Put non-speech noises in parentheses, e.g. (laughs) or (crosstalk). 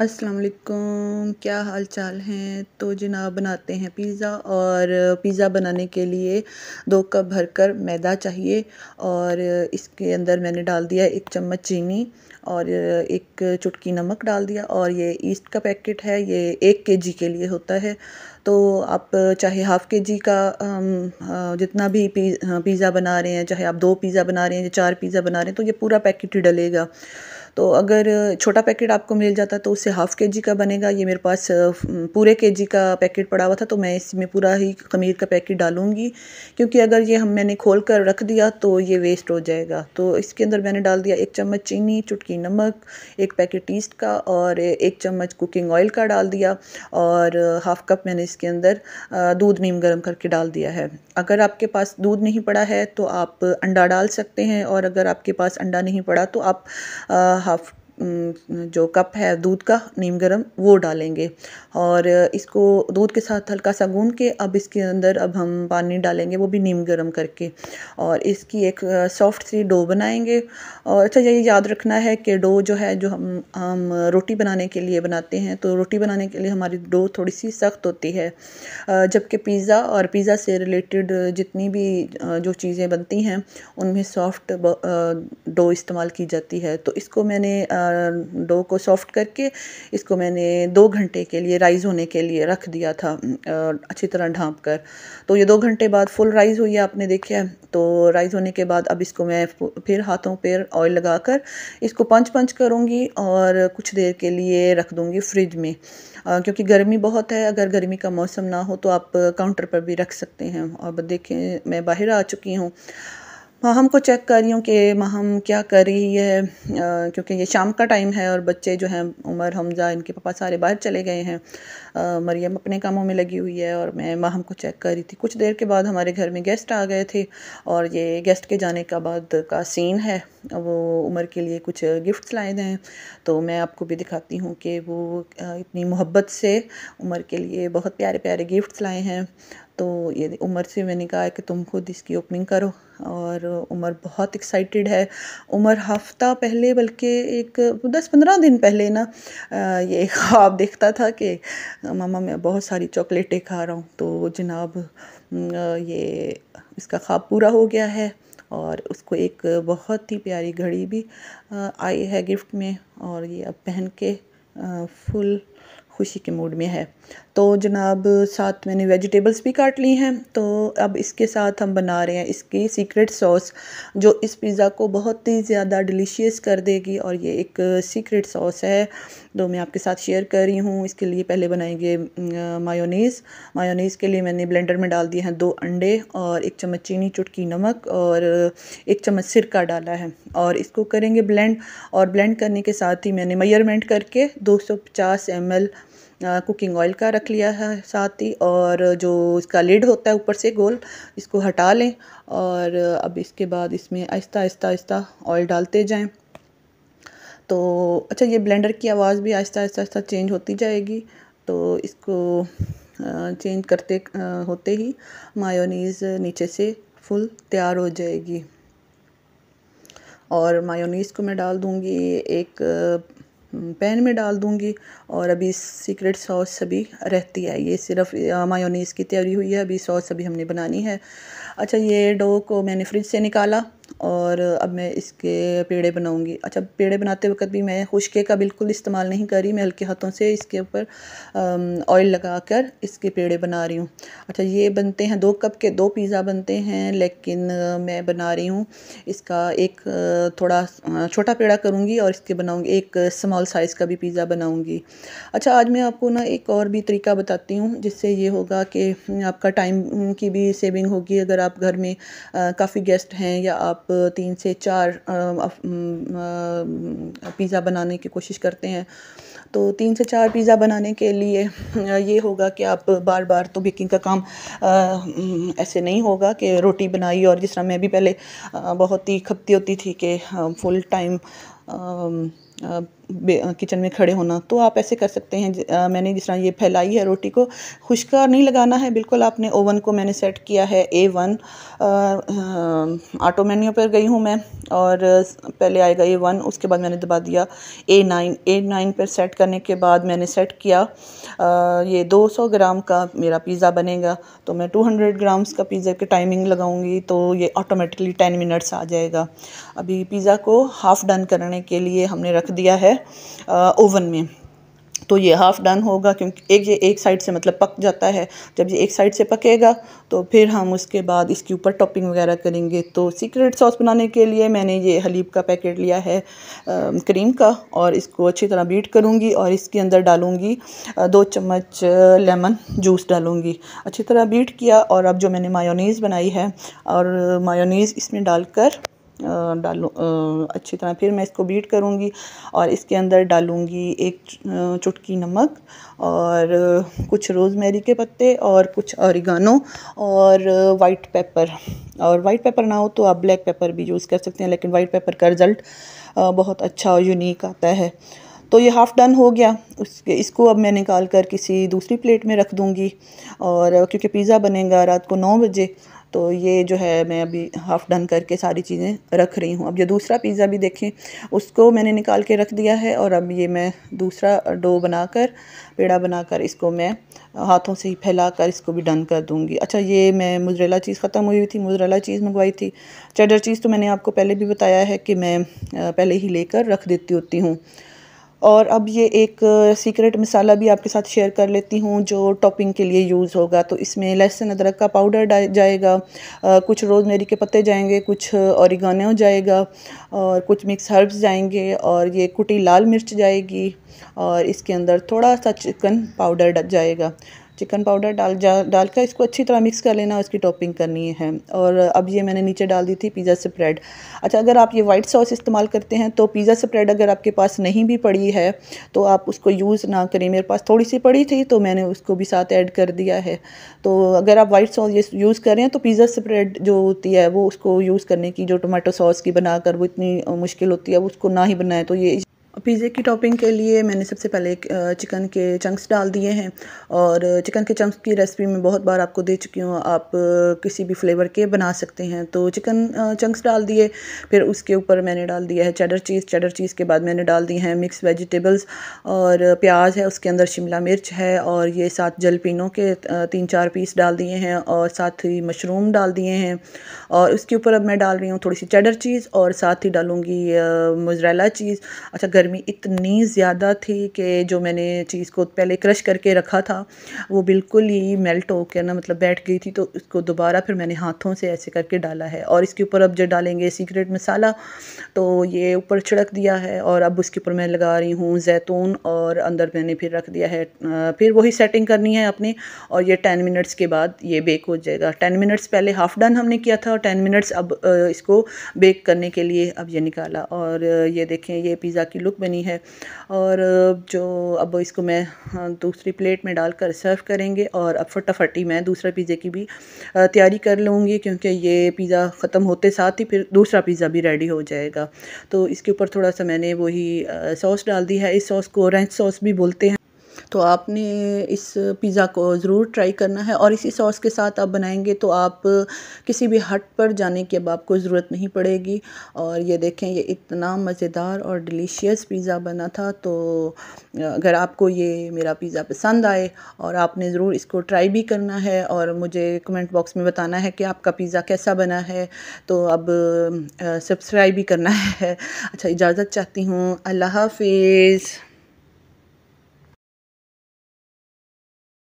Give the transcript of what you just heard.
अस्सलाम वालेकुम क्या हाल चाल हैं तो जनाब बनाते हैं पिज़्ज़ा और पिज़्ज़ा बनाने के लिए दो कप भरकर मैदा चाहिए और इसके अंदर मैंने डाल दिया एक चम्मच चीनी और एक चुटकी नमक डाल दिया और ये ईस्ट का पैकेट है ये एक के जी के लिए होता है तो आप चाहे हाफ़ के जी का जितना भी पिज़्ज़ा बना रहे हैं चाहे आप दो पिज़्ज़ा बना रहे हैं या चार पिज़्ज़ा बना रहे हैं तो ये पूरा पैकेट ही डलेगा तो अगर छोटा पैकेट आपको मिल जाता तो उससे हाफ़ के जी का बनेगा ये मेरे पास पूरे के जी का पैकेट पड़ा हुआ था तो मैं इसमें पूरा ही खमीर का पैकेट डालूँगी क्योंकि अगर ये हम मैंने खोल कर रख दिया तो ये वेस्ट हो जाएगा तो इसके अंदर मैंने डाल दिया एक चम्मच चीनी चुटकी नमक एक पैकेट ईस्ट का और एक चम्मच कुकिंग ऑयल का डाल दिया और हाफ़ कप मैंने इसके अंदर दूध नीम गर्म करके डाल दिया है अगर आपके पास दूध नहीं पड़ा है तो आप अंडा डाल सकते हैं और अगर आपके पास अंडा नहीं पड़ा तो आप হাফ जो कप है दूध का नीम गर्म वो डालेंगे और इसको दूध के साथ हल्का सा गूंद के अब इसके अंदर अब हम पानी डालेंगे वो भी नीम गर्म करके और इसकी एक सॉफ्ट सी डो बनाएंगे और अच्छा यही याद रखना है कि डो जो है जो हम हम रोटी बनाने के लिए बनाते हैं तो रोटी बनाने के लिए हमारी डो थोड़ी सी सख्त होती है जबकि पिज़्ज़ा और पिज़्ज़ा से रिलेटेड जितनी भी जो चीज़ें बनती हैं उनमें सॉफ्ट डो इस्तेमाल की जाती है तो इसको मैंने डो को सॉफ्ट करके इसको मैंने दो घंटे के लिए राइज़ होने के लिए रख दिया था अच्छी तरह ढाँप कर तो ये दो घंटे बाद फुल राइज़ हुई है आपने देखा है तो राइज़ होने के बाद अब इसको मैं फिर हाथों पर ऑयल लगा कर इसको पंच पंच करूँगी और कुछ देर के लिए रख दूँगी फ्रिज में क्योंकि गर्मी बहुत है अगर गर्मी का मौसम ना हो तो आप काउंटर पर भी रख सकते हैं और देखें मैं बाहर आ चुकी हूँ माहम हाँ, को चेक कर रही हूँ कि माहम क्या कर रही है क्योंकि ये शाम का टाइम है और बच्चे जो हैं उमर हमज़ा इनके पापा सारे बाहर चले गए हैं मरियम अपने कामों में लगी हुई है और मैं माहम को चेक कर रही थी कुछ देर के बाद हमारे घर में गेस्ट आ गए थे और ये गेस्ट के जाने का बाद का सीन है वो उमर के लिए कुछ गिफ्ट्स लाए गए हैं तो मैं आपको भी दिखाती हूँ कि वो इतनी मोहब्बत से उमर के लिए बहुत प्यारे प्यारे गिफ्ट्स लाए हैं तो ये उमर से मैंने कहा कि तुम खुद इसकी ओपनिंग करो और उमर बहुत एक्साइटेड है उमर हफ्ता पहले बल्कि एक दस पंद्रह दिन पहले ना ये ख्वाब देखता था कि मामा मैं बहुत सारी चॉकलेटें खा रहा हूँ तो जनाब ये इसका ख्वाब पूरा हो गया है और उसको एक बहुत ही प्यारी घड़ी भी आई है गिफ्ट में और ये अब पहन के फुल खुशी के मूड में है तो जनाब साथ मैंने वेजिटेबल्स भी काट ली हैं तो अब इसके साथ हम बना रहे हैं इसकी सीक्रेट सॉस जो इस पिज़्ज़ा को बहुत ही ज़्यादा डिलीशियस कर देगी और ये एक सीक्रेट सॉस है तो मैं आपके साथ शेयर कर रही हूँ इसके लिए पहले बनाएंगे मायोनीज़ मायोनीज़ के लिए मैंने ब्लेंडर में डाल दिए हैं दो अंडे और एक चम्मच चीनी चुटकी नमक और एक चम्मच सिरका डाला है और इसको करेंगे ब्लेंड और ब्लेंड करने के साथ ही मैंने मयरमेंट करके दो सौ कुकिंग ऑयल का रख लिया है साथ ही और जो इसका लिड होता है ऊपर से गोल इसको हटा लें और अब इसके बाद इसमें आहिस्ता आहिस्ता आहिस्ता ऑयल डालते जाएं तो अच्छा ये ब्लेंडर की आवाज़ भी आहिस्ता आहिस्ता आहिस्ता चेंज होती जाएगी तो इसको चेंज करते होते ही मायोनीज़ नीचे से फुल तैयार हो जाएगी और मायोनीज़ को मैं डाल दूँगी एक हम्म, पैन में डाल दूँगी और अभी सीक्रेट सॉस अभी रहती है ये सिर्फ मायोनीस की तैयारी हुई है अभी सॉस अभी हमने बनानी है अच्छा ये डो को मैंने फ्रिज से निकाला और अब मैं इसके पेड़े बनाऊँगी अच्छा पेड़े बनाते वक्त भी मैं खुशके का बिल्कुल इस्तेमाल नहीं कर रही मैं हल्के हाथों से इसके ऊपर ऑयल लगा कर इसके पेड़े बना रही हूँ अच्छा ये बनते हैं दो कप के दो पिज़्ज़ा बनते हैं लेकिन मैं बना रही हूँ इसका एक थोड़ा छोटा पेड़ा करूँगी और इसके बनाऊँगी एक स्मॉल साइज़ का भी पिज़्ज़ा बनाऊँगी अच्छा आज मैं आपको ना एक और भी तरीका बताती हूँ जिससे ये होगा कि आपका टाइम की भी सेविंग होगी अगर आप घर में काफ़ी गेस्ट हैं या आप तीन से चार पिज़्ज़ा बनाने की कोशिश करते हैं तो तीन से चार पिज़्ज़ा बनाने के लिए ये होगा कि आप बार बार तो बेकिंग का काम ऐसे नहीं होगा कि रोटी बनाई और जिस तरह मैं भी पहले बहुत ही खपती होती थी कि फुल टाइम किचन में खड़े होना तो आप ऐसे कर सकते हैं आ, मैंने जिस तरह ये फैलाई है रोटी को खुशकार नहीं लगाना है बिल्कुल आपने ओवन को मैंने सेट किया है ए वन ऑटो मेन्यू पर गई हूँ मैं और पहले आएगा ए वन उसके बाद मैंने दबा दिया ए नाइन ए नाइन पर सेट करने के बाद मैंने सेट किया आ, ये 200 ग्राम का मेरा पिज़्ज़ा बनेगा तो मैं 200 ग्राम्स का पिज़्ज़ा की टाइमिंग लगाऊंगी तो ये ऑटोमेटिकली 10 मिनट्स आ जाएगा अभी पिज़्ज़ा को हाफ़ डन करने के लिए हमने रख दिया है ओवन में तो ये हाफ़ डन होगा क्योंकि एक ये एक साइड से मतलब पक जाता है जब ये एक साइड से पकेगा तो फिर हम उसके बाद इसके ऊपर टॉपिंग वगैरह करेंगे तो सीक्रेट सॉस बनाने के लिए मैंने ये हलीब का पैकेट लिया है आ, क्रीम का और इसको अच्छी तरह बीट करूँगी और इसके अंदर डालूँगी दो चम्मच लेमन जूस डालूँगी अच्छी तरह बीट किया और अब जो मैंने मायोनीज़ बनाई है और मायोनीज़ इसमें डालकर डालूँ अच्छी तरह फिर मैं इसको बीट करूँगी और इसके अंदर डालूँगी एक चुटकी नमक और कुछ रोज़मेरी के पत्ते और कुछ औरिगानो और वाइट पेपर और वाइट पेपर ना हो तो आप ब्लैक पेपर भी यूज़ कर सकते हैं लेकिन वाइट पेपर का रिज़ल्ट बहुत अच्छा और यूनिक आता है तो ये हाफ़ डन हो गया उसके इसको अब मैं निकाल कर किसी दूसरी प्लेट में रख दूँगी और क्योंकि पिज़्ज़ा बनेगा रात को नौ बजे तो ये जो है मैं अभी हाफ़ डन करके सारी चीज़ें रख रही हूँ अब जो दूसरा पिज़्ज़ा भी देखें उसको मैंने निकाल के रख दिया है और अब ये मैं दूसरा डो बनाकर पेड़ा बनाकर इसको मैं हाथों से ही फैला कर इसको भी डन कर दूँगी अच्छा ये मैं मुजरेला चीज़ ख़त्म हुई थी मुजरेला चीज़ मंगवाई थी चडर चीज़ तो मैंने आपको पहले भी बताया है कि मैं पहले ही लेकर रख देती होती हूँ और अब ये एक सीक्रेट मसाला भी आपके साथ शेयर कर लेती हूँ जो टॉपिंग के लिए यूज़ होगा तो इसमें लहसुन अदरक का पाउडर जाएगा आ, कुछ रोज़मेरी के पत्ते जाएंगे कुछ औरिगाना जाएगा और कुछ मिक्स हर्ब्स जाएंगे और ये कुटी लाल मिर्च जाएगी और इसके अंदर थोड़ा सा चिकन पाउडर जाएगा चिकन पाउडर डाल जा डालकर इसको अच्छी तरह मिक्स कर लेना और इसकी टॉपिंग करनी है और अब ये मैंने नीचे डाल दी थी पिज़्ज़ा स्प्रेड अच्छा अगर आप ये वाइट सॉस इस्तेमाल करते हैं तो पिज़्ज़ा स्प्रेड अगर आपके पास नहीं भी पड़ी है तो आप उसको यूज़ ना करें मेरे पास थोड़ी सी पड़ी थी तो मैंने उसको भी साथ ऐड कर दिया है तो अगर आप वाइट सॉस यूज़ करें तो पिज़्ज़ा स्प्रेड जो होती है वो उसको यूज़ करने की जो टोमेटो सॉस की बनाकर वो इतनी मुश्किल होती है उसको ना ही बनाए तो ये पिज़्ज़े की टॉपिंग के लिए मैंने सबसे पहले चिकन के चंक्स डाल दिए हैं और चिकन के चंक्स की रेसिपी मैं बहुत बार आपको दे चुकी हूँ आप किसी भी फ्लेवर के बना सकते हैं तो चिकन चंक्स डाल दिए फिर उसके ऊपर मैंने डाल दिया है चेडर चीज़ चेडर चीज़ के बाद मैंने डाल दिए हैं मिक्स वेजिटेबल्स और प्याज है उसके अंदर शिमला मिर्च है और ये साथ जलपिनों के तीन चार पीस डाल दिए हैं और साथ ही मशरूम डाल दिए हैं और उसके ऊपर अब मैं डाल रही हूँ थोड़ी सी चेडर चीज़ और साथ ही डालूँगी मोजरेला चीज़ अच्छा गर्मी इतनी ज़्यादा थी कि जो मैंने चीज़ को पहले क्रश करके रखा था वो बिल्कुल ही मेल्ट हो के ना मतलब बैठ गई थी तो इसको दोबारा फिर मैंने हाथों से ऐसे करके डाला है और इसके ऊपर अब जब डालेंगे सीक्रेट मसाला तो ये ऊपर छिड़क दिया है और अब उसके ऊपर मैं लगा रही हूँ जैतून और अंदर मैंने फिर रख दिया है फिर वही सेटिंग करनी है अपने और ये टेन मिनट्स के बाद ये बेक हो जाएगा टेन मिनट्स पहले हाफ डन हमने किया था और टेन मिनट्स अब इसको बेक करने के लिए अब ये निकाला और ये देखें ये पिज़्ज़ा की लुक लुक बनी है और जो अब इसको मैं दूसरी प्लेट में डालकर सर्व करेंगे और अब फटाफट ही मैं दूसरा पिज़्ज़े की भी तैयारी कर लूँगी क्योंकि ये पिज़्ज़ा ख़त्म होते साथ ही फिर दूसरा पिज़्ज़ा भी रेडी हो जाएगा तो इसके ऊपर थोड़ा सा मैंने वही सॉस डाल दी है इस सॉस को रेंच सॉस भी बोलते हैं तो आपने इस पिज़्ज़ा को ज़रूर ट्राई करना है और इसी सॉस के साथ आप बनाएंगे तो आप किसी भी हट पर जाने की अब आपको ज़रूरत नहीं पड़ेगी और ये देखें ये इतना मज़ेदार और डिलीशियस पिज़्ज़ा बना था तो अगर आपको ये मेरा पिज़्ज़ा पसंद आए और आपने ज़रूर इसको ट्राई भी करना है और मुझे कमेंट बॉक्स में बताना है कि आपका पिज़्ज़ा कैसा बना है तो अब सब्सक्राइब भी करना है (laughs) अच्छा इजाज़त चाहती हूँ अल्लाह हाफिज़